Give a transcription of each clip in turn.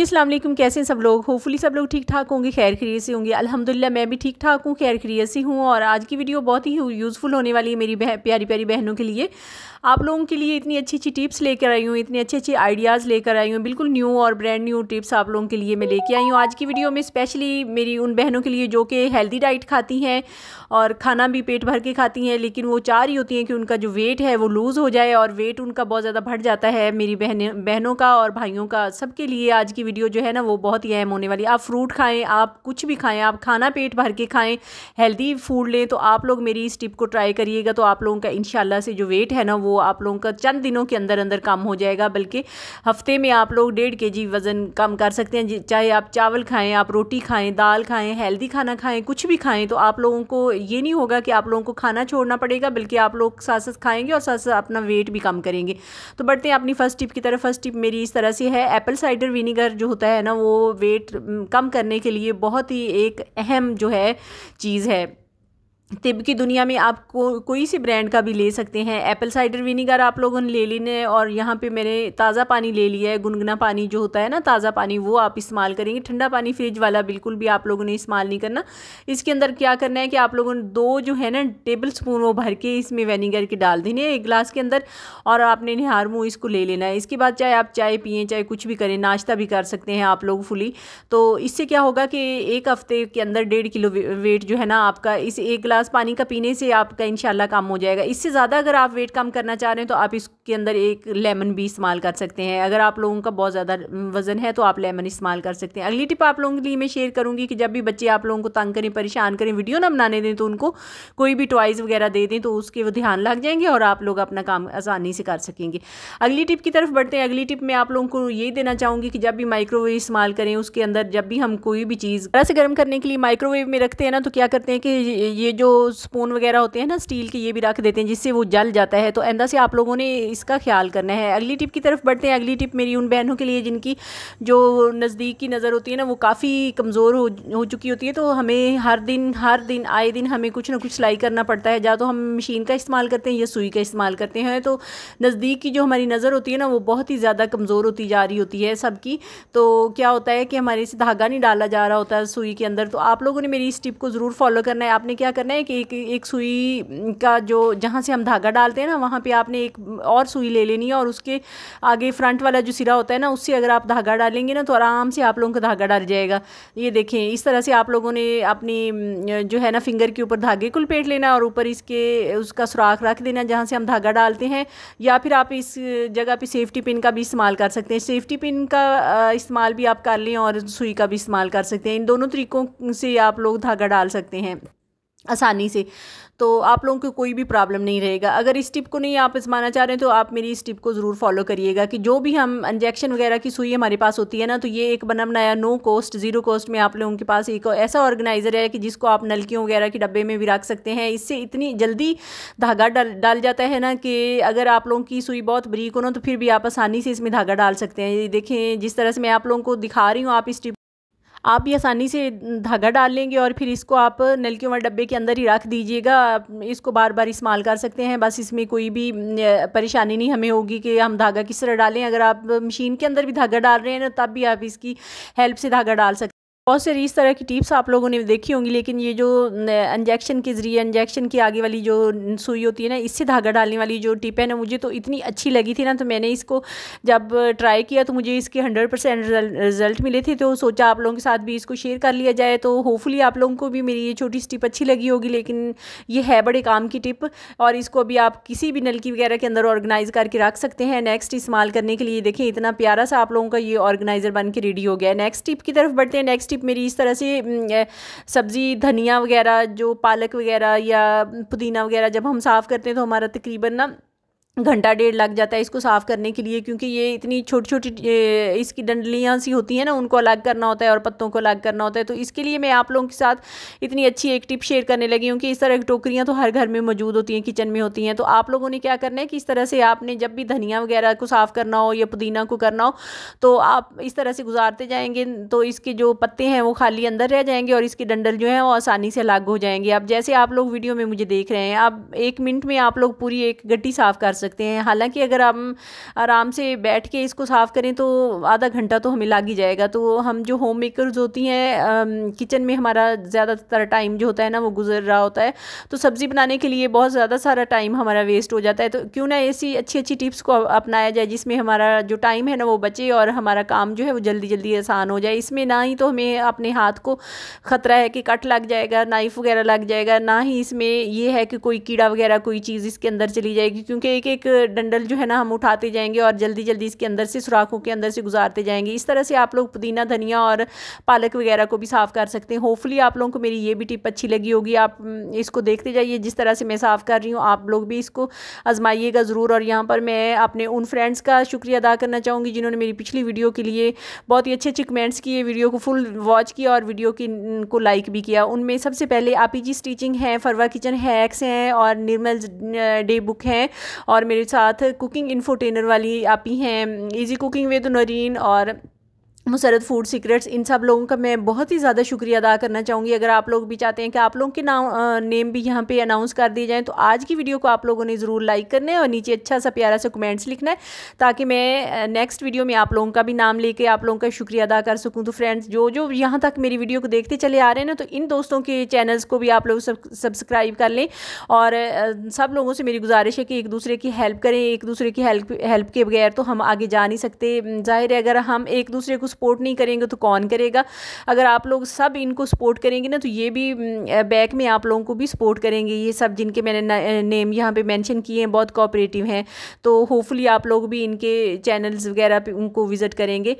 जी असलम कैसे हैं सब लोग होपफुली सब लोग ठीक ठाक होंगे खैर खरीत से होंगे अल्हम्दुलिल्लाह मैं भी ठीक ठाक हूँ खैर खरीत से हूँ और आज की वीडियो बहुत ही यूज़फुल होने वाली है मेरी बह, प्यारी प्यारी बहनों के लिए आप लोगों के लिए इतनी अच्छी अच्छी टिप्स लेकर आई हूँ इतने अच्छे अच्छे आइडियाज़ लेकर आई हूँ बिल्कुल न्यू और ब्रांड न्यू टिप्स आप लोगों के लिए मैं लेके आई हूँ आज की वीडियो में स्पेशली मेरी उन बहनों के लिए जो कि हेल्दी डाइट खाती हैं और खाना भी पेट भर के खाती हैं लेकिन वो चाह रही होती हैं कि उनका जो वेट है वो लूज़ हो जाए और वेट उनका बहुत ज़्यादा बढ़ जाता है मेरी बहनों का और भाइयों का सबके लिए आज की वीडियो जो है ना वो बहुत ही अहम होने वाली आप फ्रूट खाएँ आप कुछ भी खाएँ आप खाना पेट भर के खाएँ हेल्दी फूड लें तो आप लोग मेरी इस टिप को ट्राई करिएगा तो आप लोगों का इन से जो वेट है ना वो आप लोगों का चंद दिनों के अंदर अंदर कम हो जाएगा बल्कि हफ्ते में आप लोग डेढ़ के जी वज़न कम कर सकते हैं चाहे आप चावल खाएँ आप रोटी खाएँ दाल खाएँ हेल्दी खाना खाएँ कुछ भी खाएँ तो आप लोगों को ये नहीं होगा कि आप लोगों को खाना छोड़ना पड़ेगा बल्कि आप लोग साथ साथ खाएंगे और साथ साथ अपना वेट भी कम करेंगे तो बढ़ते हैं अपनी फ़र्स्ट टिप की तरफ फर्स्ट टिप मेरी इस तरह से है एप्पल साइडर विनीगर जो होता है ना वो वेट कम करने के लिए बहुत ही एक अहम जो है चीज़ है तिब की दुनिया में आप को, कोई सी ब्रांड का भी ले सकते हैं एप्पल साइडर विनीगर आप लोगों ने ले लेने है और यहाँ पे मैंने ताज़ा पानी ले लिया है गुनगुना पानी जो होता है ना ताज़ा पानी वो आप इस्तेमाल करेंगे ठंडा पानी फ्रिज वाला बिल्कुल भी आप लोगों ने इस्तेमाल नहीं करना इसके अंदर क्या करना है कि आप लोगों ने दो जो है ना टेबल स्पून वो भर के इसमें वेनीगर के डाल देने एक गिलास के अंदर और आपने निहार मुँह इसको ले लेना है इसके बाद चाहे आप चाय पिए चाहे कुछ भी करें नाश्ता भी कर सकते हैं आप लोग फुली तो इससे क्या होगा कि एक हफ्ते के अंदर डेढ़ किलो वेट जो है ना आपका इस एक ग्लास गिलास पानी का पीने से आपका इन कम हो जाएगा इससे ज़्यादा अगर आप वेट कम करना चाह रहे हैं तो आप इसके अंदर एक लेमन भी इस्तेमाल कर सकते हैं अगर आप लोगों का बहुत ज़्यादा वजन है तो आप लेमन इस्तेमाल कर सकते हैं अगली टिप आप लोगों के लिए मैं शेयर करूँगी कि जब भी बच्चे आप लोगों को तंग करें परेशान करें वीडियो ना बनाने दें तो उनको कोई भी टॉयज़ वगैरह दे दें तो उसके वो ध्यान लग जाएंगे और आप लोग अपना काम आसानी से कर सकेंगे अगली टिप की तरफ बढ़ते हैं अगली टिप मैं आप लोगों को ये देना चाहूँगी कि जब भी माइक्रोवेव इस्तेमाल करें उसके अंदर जब भी हम कोई भी चीज़ गर्म करने के लिए माइक्रोवेव में रखते हैं ना तो क्या करते हैं कि ये जो स्पून वगैरह होते हैं ना स्टील के ये भी रख देते हैं जिससे वो जल जाता है तो आंदा से आप लोगों ने इसका ख्याल करना है अगली टिप की तरफ बढ़ते हैं अगली टिप मेरी उन बहनों के लिए जिनकी जो नज़दीक की नज़र होती है ना वो काफ़ी कमज़ोर हो, हो चुकी होती है तो हमें हर दिन हर दिन आए दिन हमें कुछ ना कुछ सिलाई करना पड़ता है या तो हम मशीन का इस्तेमाल करते हैं या सुई का इस्तेमाल करते हैं तो नज़दीक की जो हमारी नज़र होती है ना वो बहुत ही ज़्यादा कमज़ोर होती जा रही होती है सबकी तो क्या होता है कि हमारे से धागा नहीं डाला जा रहा होता है सुई के अंदर तो आप लोगों ने मेरी इस टिप को ज़रूर फॉलो करना है आपने क्या करना है एक एक एक सुई का जो जहाँ से हम धागा डालते हैं ना वहाँ पे आपने एक और सुई ले लेनी है और उसके आगे फ्रंट वाला जो सिरा होता है ना उससे अगर आप धागा डालेंगे ना तो आराम से आप लोगों का धागा डाल जाएगा ये देखें इस तरह से आप लोगों ने अपनी जो है ना फिंगर के ऊपर धागे को लपेट लेना और ऊपर इसके उसका सुराख रख देना जहाँ से हम धागा डालते हैं या फिर आप इस जगह पर सेफ्टी पिन का भी इस्तेमाल कर सकते हैं सेफ्टी पिन का इस्तेमाल भी आप कर लें और सुई का भी इस्तेमाल कर सकते हैं इन दोनों तरीक़ों से आप लोग धागा डाल सकते हैं आसानी से तो आप लोगों को कोई भी प्रॉब्लम नहीं रहेगा अगर इस टिप को नहीं आप आजमाना चाह रहे हैं तो आप मेरी इस टिप को ज़रूर फॉलो करिएगा कि जो भी हम इंजेक्शन वगैरह की सुई हमारे पास होती है ना तो ये एक बना बनाया नो कॉस्ट ज़ीरो कॉस्ट में आप लोगों के पास एक ऐसा ऑर्गेनाइज़र है कि जिसको आप नलकियों वगैरह के डब्बे में भी रख सकते हैं इससे इतनी जल्दी धागा डाल डाल जाता है ना कि अगर आप लोगों की सुई बहुत बरीक हो ना तो फिर भी आप आसानी से इसमें धागा डाल सकते हैं ये देखें जिस तरह से मैं आप लोगों को दिखा रही हूँ आप इस टिप आप ये आसानी से धागा डाल लेंगे और फिर इसको आप नलकियों वाले डब्बे के अंदर ही रख दीजिएगा इसको बार बार इस्तेमाल कर सकते हैं बस इसमें कोई भी परेशानी नहीं हमें होगी कि हम धागा किस तरह डालें अगर आप मशीन के अंदर भी धागा डाल रहे हैं ना तब भी आप इसकी हेल्प से धागा डाल सकते बहुत सारी इस तरह की टिप्स आप लोगों ने देखी होंगी लेकिन ये जो इंजेक्शन के ज़रिए इंजेक्शन की आगे वाली जो सुई होती है ना इससे धागा डालने वाली जो टिप है ना मुझे तो इतनी अच्छी लगी थी ना तो मैंने इसको जब ट्राई किया तो मुझे इसके हंड्रेड परसेंट रिज़ल्ट मिले थे तो सोचा आप लोगों के साथ भी इसको शेयर कर लिया जाए तो होपफुली आप लोगों को भी मेरी ये छोटी सी टिप अच्छी लगी होगी लेकिन ये है बड़े काम की टिप और इसको अभी आप किसी भी नलकी वगैरह के अंदर ऑर्गेनाइज़ करके रख सकते हैं नेक्स्ट इस्तेमाल करने के लिए देखें इतना प्यारा सा आप लोगों का ये ऑर्गेनाइज़र बन के रेडी हो गया नेक्स्ट टिप की तरफ बढ़ते हैं नेक्स्ट टिप मेरी इस तरह से सब्ज़ी धनिया वगैरह जो पालक वगैरह या पुदीना वगैरह जब हम साफ़ करते हैं तो हमारा तकरीबन ना घंटा डेढ़ लग जाता है इसको साफ़ करने के लिए क्योंकि ये इतनी छोटी छोटी इसकी डंडलियाँ सी होती हैं ना उनको अलग करना होता है और पत्तों को अलग करना होता है तो इसके लिए मैं आप लोगों के साथ इतनी अच्छी एक टिप शेयर करने लगी हूँ कि इस तरह की टोकरियाँ तो हर घर में मौजूद होती हैं किचन में होती हैं तो आप लोगों ने क्या करना है कि इस तरह से आपने जब भी धनिया वगैरह को साफ़ करना हो या पुदीना को करना हो तो आप इस तरह से गुजारते जाएंगे तो इसके जो पत्ते हैं वो खाली अंदर रह जाएंगे और इसके डंडल जो हैं वो आसानी से अलग हो जाएंगे अब जैसे आप लोग वीडियो में मुझे देख रहे हैं आप एक मिनट में आप लोग पूरी एक गड्ढी साफ़ कर सकते सकते हैं हालांकि अगर हम आराम से बैठ के इसको साफ़ करें तो आधा घंटा तो हमें लाग ही जाएगा तो हम जो होम मेकर होती हैं किचन में हमारा ज़्यादातर टाइम जो होता है ना वो गुजर रहा होता है तो सब्ज़ी बनाने के लिए बहुत ज़्यादा सारा टाइम हमारा वेस्ट हो जाता है तो क्यों ना ऐसी अच्छी अच्छी टिप्स को अपनाया जाए जिसमें हमारा जो टाइम है ना वो बचे और हमारा काम जो है वो जल्दी जल्दी आसान हो जाए इसमें ना ही तो हमें अपने हाथ को ख़तरा है कि कट लग जाएगा नाइफ़ वगैरह लग जाएगा ना ही इसमें ये है कि कोई कीड़ा वगैरह कोई चीज़ इसके अंदर चली जाएगी क्योंकि एक एक डंडल जो है ना हम उठाते जाएंगे और जल्दी जल्दी इसके अंदर से सुराखों के अंदर से गुजारते जाएंगे इस तरह से आप लोग पुदीना धनिया और पालक वगैरह को भी साफ़ कर सकते हैं होपफुली आप लोगों को मेरी ये भी टिप अच्छी लगी होगी आप इसको देखते जाइए जिस तरह से मैं साफ़ कर रही हूँ आप लोग भी इसको आजमाइएगा ज़रूर और यहाँ पर मैं अपने उन फ्रेंड्स का शुक्रिया अदा करना चाहूँगी जिन्होंने मेरी पिछली वीडियो के लिए बहुत ही अच्छे अच्छे कमेंट्स किए वीडियो को फुल वॉच किया और वीडियो की को लाइक भी किया उनमें सबसे पहले ही जी स्टिचिंग है फरवा किचन हैक्स हैं और निर्मल डे बुक हैं और और मेरे साथ कुकिंग इन्फोटेनर वाली आप ही हैं इजी कुकिंग विद नरीन और मुसरत फूड सीक्रेट्स इन सब लोगों का मैं बहुत ही ज़्यादा शुक्रिया अदा करना चाहूँगी अगर आप लोग भी चाहते हैं कि आप लोगों के नाम नेम भी यहाँ पे अनाउंस कर दिए जाएँ तो आज की वीडियो को आप लोगों ने ज़रूर लाइक करना है और नीचे अच्छा सा प्यारा सा कमेंट्स लिखना है ताकि मैं नेक्स्ट वीडियो में आप लोगों का भी नाम लेके आप लोगों का शुक्रिया अदा कर सकूँ तो फ्रेंड्स जो जो यहाँ तक मेरी वीडियो को देखते चले आ रहे हैं ना तो इन दोस्तों के चैनल्स को भी आप लोग सब्सक्राइब कर लें और सब लोगों से मेरी गुजारिश है कि एक दूसरे की हेल्प करें एक दूसरे की हेल्प हेल्प के बगैर तो हम आगे जा नहीं सकते जाहिर है अगर हम एक दूसरे को सपोर्ट नहीं करेंगे तो कौन करेगा अगर आप लोग सब इनको सपोर्ट करेंगे ना तो ये भी बैक में आप लोगों को भी सपोर्ट करेंगे ये सब जिनके मैंने नेम यहाँ पे मेंशन किए हैं बहुत कोऑपरेटिव हैं तो होपफुली आप लोग भी इनके चैनल्स वगैरह पे उनको विज़िट करेंगे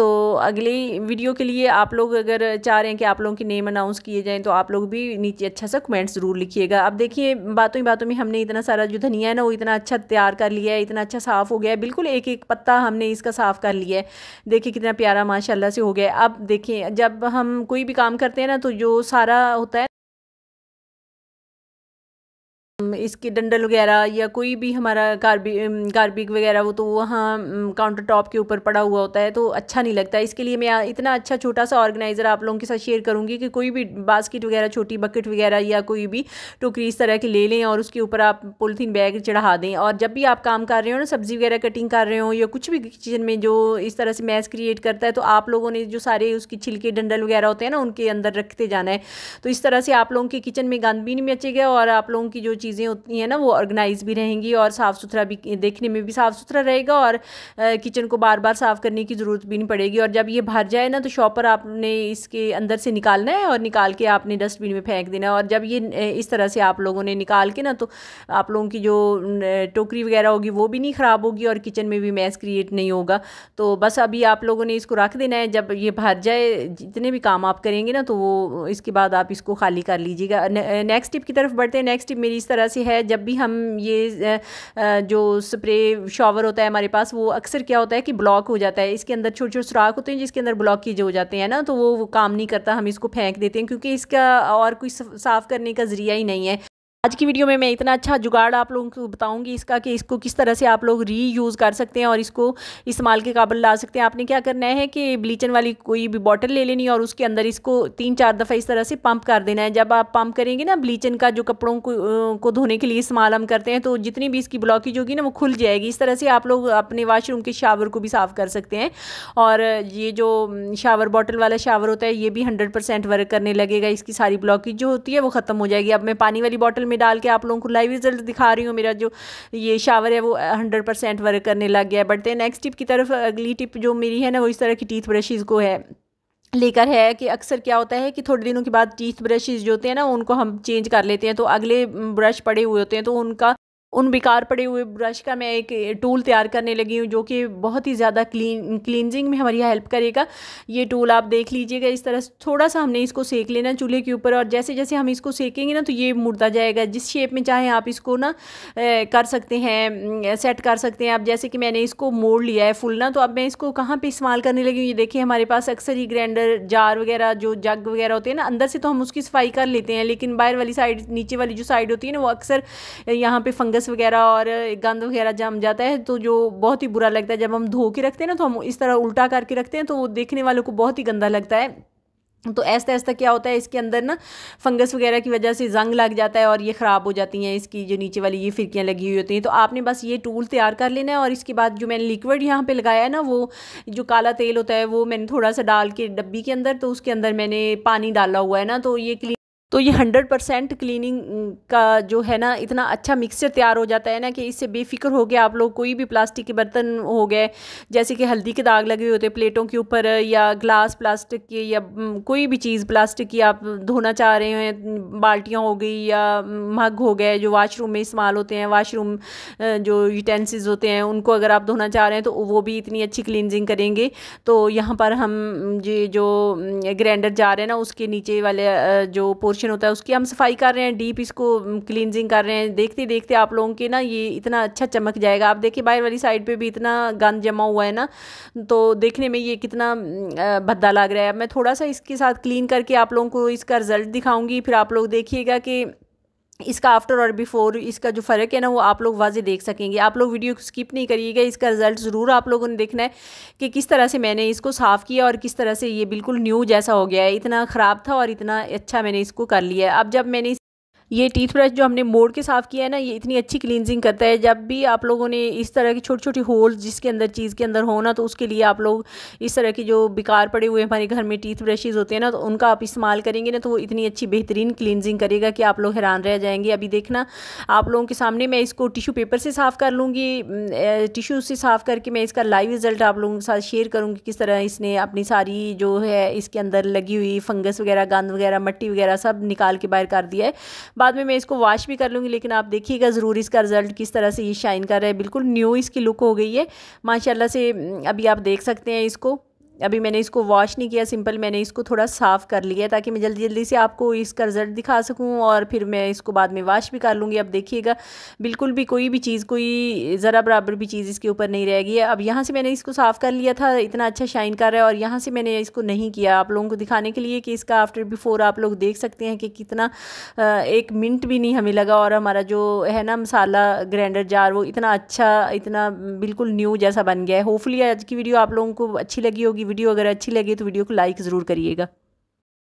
तो अगले वीडियो के लिए आप लोग अगर चाह रहे हैं कि आप लोगों के नेम अनाउंस किए जाएँ तो आप लोग भी नीचे अच्छा सा कमेंट ज़रूर लिखिएगा अब देखिए बातों ही बातों में हमने इतना सारा जो धनिया है ना वो इतना अच्छा तैयार कर लिया है इतना अच्छा साफ़ हो गया है बिल्कुल एक एक पत्ता हमने इसका साफ़ कर लिया है देखिए कितना प्यारा माशाल्लाह से हो गया अब देखें जब हम कोई भी काम करते हैं ना तो जो सारा होता है इसके डंडल वगैरह या कोई भी हमारा कार्बिक गार्बिक वगैरह तो वो तो वहाँ काउंटर टॉप के ऊपर पड़ा हुआ होता है तो अच्छा नहीं लगता है इसके लिए मैं इतना अच्छा छोटा सा ऑर्गेनाइज़र आप लोगों के साथ शेयर करूँगी कि कोई भी बास्केट वगैरह छोटी बकेट वगैरह या कोई भी टोकरी इस तरह की ले लें और उसके ऊपर आप पोलिथीन बैग चढ़ा दें और जब भी आप काम कर रहे हो ना सब्ज़ी वगैरह कटिंग कर रहे हो या कुछ भी किचन में जो इस तरह से मैस क्रिएट करता है तो आप लोगों ने जो सारे उसके छिलके डंडल वगैरह होते हैं ना उनके अंदर रखते जाना है तो इस तरह से आप लोगों के किचन में गंद भी नहीं मचेगा और आप लोगों की जो चीज़ें होती हैं ना वो ऑर्गेनाइज भी रहेंगी और साफ़ सुथरा भी देखने में भी साफ़ सुथरा रहेगा और किचन को बार बार साफ़ करने की ज़रूरत भी नहीं पड़ेगी और जब ये भर जाए ना तो शॉपर आपने इसके अंदर से निकालना है और निकाल के आपने डस्टबिन में फेंक देना है और जब ये इस तरह से आप लोगों ने निकाल के ना तो आप लोगों की जो टोकरी वगैरह होगी वो भी नहीं ख़राब होगी और किचन में भी मैस क्रिएट नहीं होगा तो बस अभी आप लोगों ने इसको रख देना है जब ये भर जाए जितने भी काम आप करेंगे ना तो वो इसके बाद आप इसको खाली कर लीजिएगा नेक्स्ट टिप की तरफ बढ़ते हैं नेक्स्ट टिप मेरी इस तरह तरह से है जब भी हम ये जो स्प्रे शॉवर होता है हमारे पास वो अक्सर क्या होता है कि ब्लॉक हो जाता है इसके अंदर छोटे छोटे सुराख होते हैं जिसके अंदर ब्लॉक किए हो जाते हैं ना तो वो, वो काम नहीं करता हम इसको फेंक देते हैं क्योंकि इसका और कोई साफ़ करने का ज़रिया ही नहीं है आज की वीडियो में मैं इतना अच्छा जुगाड़ आप लोगों को बताऊंगी इसका कि इसको किस तरह से आप लोग री यूज़ कर सकते हैं और इसको इस्तेमाल के काबिल ला सकते हैं आपने क्या करना है कि ब्लीचन वाली कोई भी बॉटल ले लेनी और उसके अंदर इसको तीन चार दफ़ा इस तरह से पंप कर देना है जब आप पंप करेंगे ना ब्लीचन का जो कपड़ों को, को धोने के लिए इस्तेमाल हम करते हैं तो जितनी भी इसकी ब्लॉकेज होगी ना वो खुल जाएगी इस तरह से आप लोग अपने वाशरूम के शावर को भी साफ़ कर सकते हैं और ये जो शावर बॉटल वाला शावर होता है ये भी हंड्रेड वर्क करने लगेगा इसकी सारी ब्लॉकेज जो होती है वो ख़त्म हो जाएगी अब मैं पानी वाली बॉटल में डाल के आप लोगों को लाइव रिजल्ट दिखा रही हूँ मेरा जो ये शावर है वो हंड्रेड परसेंट वर्क करने लग गया है बढ़ते हैं नेक्स्ट टिप की तरफ अगली टिप जो मेरी है ना वो इस तरह की टीथ ब्रशेज़ को है लेकर है कि अक्सर क्या होता है कि थोड़े दिनों के बाद टीथ ब्रशेज़ जो होते हैं ना उनको हम चेंज कर लेते हैं तो अगले ब्रश पड़े हुए होते हैं तो उनका उन बेकार पड़े हुए ब्रश का मैं एक टूल तैयार करने लगी हूँ जो कि बहुत ही ज़्यादा क्लीन क्लिनजिंग में हमारी हेल्प करेगा ये टूल आप देख लीजिएगा इस तरह थोड़ा सा हमने इसको सेक लेना चूल्हे के ऊपर और जैसे जैसे हम इसको सेकेंगे ना तो ये मुड़ता जाएगा जिस शेप में चाहें आप इसको ना कर सकते हैं सेट कर सकते हैं आप जैसे कि मैंने इसको मोड़ लिया है फुल ना तो अब मैं इसको कहाँ पर इस्तेमाल करने लगी हूँ ये देखिए हमारे पास अक्सर ही ग्रैंडर जार वगैरह जो जग वगैरह होते हैं ना अंदर से तो हम उसकी सफाई कर लेते हैं लेकिन बाहर वाली साइड नीचे वाली जो साइड होती है ना वो अक्सर यहाँ पर फंगस फंगस वगैरह और गंद वगैरह जम जाता है तो जो बहुत ही बुरा लगता है जब हम धो के रखते हैं ना तो हम इस तरह उल्टा करके रखते हैं तो वो देखने वालों को बहुत ही गंदा लगता है तो ऐसा ऐसा क्या होता है इसके अंदर ना फंगस वगैरह की वजह से जंग लग जाता है और ये ख़राब हो जाती हैं इसकी जो नीचे वाली ये फिरकियाँ लगी हुई होती हैं तो आपने बस ये टूल तैयार कर लेना है और इसके बाद जो मैंने लिक्विड यहाँ पे लगाया है ना वो जो काला तेल होता है वो मैंने थोड़ा सा डाल के डब्बी के अंदर तो उसके अंदर मैंने पानी डाला हुआ है ना तो ये तो ये हंड्रेड परसेंट क्लीनिंग का जो है ना इतना अच्छा मिक्सचर तैयार हो जाता है ना कि इससे बेफिक्र हो गया आप लोग कोई भी प्लास्टिक के बर्तन हो गए जैसे कि हल्दी के दाग लगे होते प्लेटों के ऊपर या ग्लास प्लास्टिक के या कोई भी चीज़ प्लास्टिक की आप धोना चाह रहे हैं बाल्टियाँ हो गई या मग हो गए जो वाशरूम में इस्तेमाल होते हैं वाशरूम जो यूटेंसिल्स होते हैं उनको अगर आप धोना चाह रहे हैं तो वो भी इतनी अच्छी क्लिनजिंग करेंगे तो यहाँ पर हम ये जो ग्रैंडर रहे हैं ना उसके नीचे वाले जो पोर्स पोर्शन होता है उसकी हम सफाई कर रहे हैं डीप इसको क्लिनजिंग कर रहे हैं देखते देखते आप लोगों के ना ये इतना अच्छा चमक जाएगा आप देखिए बाहर वाली साइड पे भी इतना गंद जमा हुआ है ना तो देखने में ये कितना भद्दा लग रहा है मैं थोड़ा सा इसके साथ क्लीन करके आप लोगों को इसका रिज़ल्ट दिखाऊंगी फिर आप लोग देखिएगा कि इसका आफ्टर और बिफोर इसका जो फ़र्क है ना वो आप लोग वाजे देख सकेंगे आप लोग वीडियो स्किप नहीं करिएगा इसका रिज़ल्ट ज़रूर आप लोगों ने देखना है कि किस तरह से मैंने इसको साफ़ किया और किस तरह से ये बिल्कुल न्यू जैसा हो गया है इतना ख़राब था और इतना अच्छा मैंने इसको कर लिया अब जब मैंने ये टीथ ब्रश जो हमने मोड़ के साफ़ किया है ना ये इतनी अच्छी क्लिनजिंग करता है जब भी आप लोगों ने इस तरह की छोटी छोटी होल्स जिसके अंदर चीज़ के अंदर हो ना तो उसके लिए आप लोग इस तरह के जो बेकार पड़े हुए हमारे घर में टीथ ब्रशेज़ होते हैं ना तो उनका आप इस्तेमाल करेंगे ना तो वो इतनी अच्छी बेहतरीन क्लिनजिंग करेगा कि आप लोग हैरान रह जाएंगे अभी देखना आप लोगों के सामने मैं इसको टिशू पेपर से साफ़ कर लूँगी टिशू से साफ़ करके मैं इसका लाइव रिज़ल्ट आप लोगों के साथ शेयर करूँगी किस तरह इसने अपनी सारी जो है इसके अंदर लगी हुई फंगस वगैरह गंद वगैरह मट्टी वगैरह सब निकाल के बाहर कर दिया है बाद में मैं इसको वॉश भी कर लूँगी लेकिन आप देखिएगा ज़रूर इसका रिज़ल्ट किस तरह से ये शाइन कर रहा है बिल्कुल न्यू इसकी लुक हो गई है माशाला से अभी आप देख सकते हैं इसको अभी मैंने इसको वॉश नहीं किया सिंपल मैंने इसको थोड़ा साफ़ कर लिया ताकि मैं जल्दी जल्दी से आपको इसका रिज़ल्ट दिखा सकूं और फिर मैं इसको बाद में वॉश भी कर लूँगी अब देखिएगा बिल्कुल भी कोई भी चीज़ कोई ज़रा बराबर भी चीज़ इसके ऊपर नहीं रहेगी अब यहाँ से मैंने इसको साफ़ कर लिया था इतना अच्छा शाइन कर रहा है और यहाँ से मैंने इसको नहीं किया आप लोगों को दिखाने के लिए कि इसका आफ्टर बिफ़ोर आप लोग देख सकते हैं कि कितना एक मिनट भी नहीं हमें लगा और हमारा जो है ना मसाला ग्राइंडर जार वो इतना अच्छा इतना बिल्कुल न्यू जैसा बन गया है होपफुली आज की वीडियो आप लोगों को अच्छी लगी होगी वीडियो अगर अच्छी लगे तो वीडियो को लाइक ज़रूर करिएगा